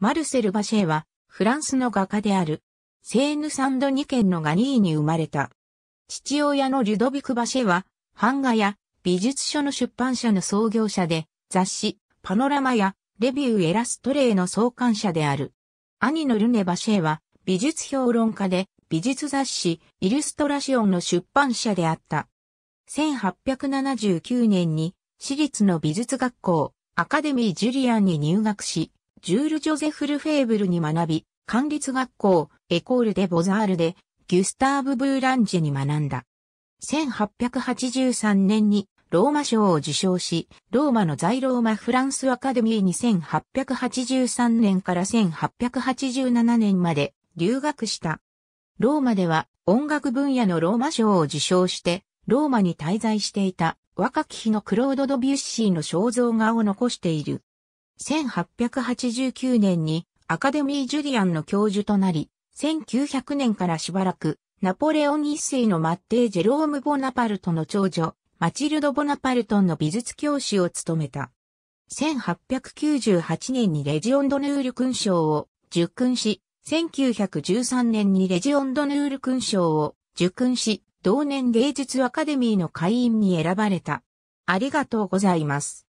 マルセル・バシェは、フランスの画家である、セーヌ・サンドニ県のガニーに生まれた。父親のリュドビク・バシェは、版画や美術書の出版社の創業者で、雑誌、パノラマやレビュー・エラストレーの創刊者である。兄のルネ・バシェは、美術評論家で、美術雑誌、イルストラシオンの出版社であった。1879年に、私立の美術学校、アカデミー・ジュリアンに入学し、ジュール・ジョゼフ・ルフェーブルに学び、管理学校、エコール・デ・ボザールで、ギュスターブ・ブーランジェに学んだ。1883年にローマ賞を受賞し、ローマの在ローマフランスアカデミーに1883年から1887年まで留学した。ローマでは音楽分野のローマ賞を受賞して、ローマに滞在していた若き日のクロード・ドビュッシーの肖像画を残している。1889年にアカデミー・ジュリアンの教授となり、1900年からしばらく、ナポレオン一世のマッテー・ジェローム・ボナパルトの長女、マチルド・ボナパルトンの美術教師を務めた。1898年にレジオンドヌール勲章を受勲し、1913年にレジオンドヌール勲章を受勲し、同年芸術アカデミーの会員に選ばれた。ありがとうございます。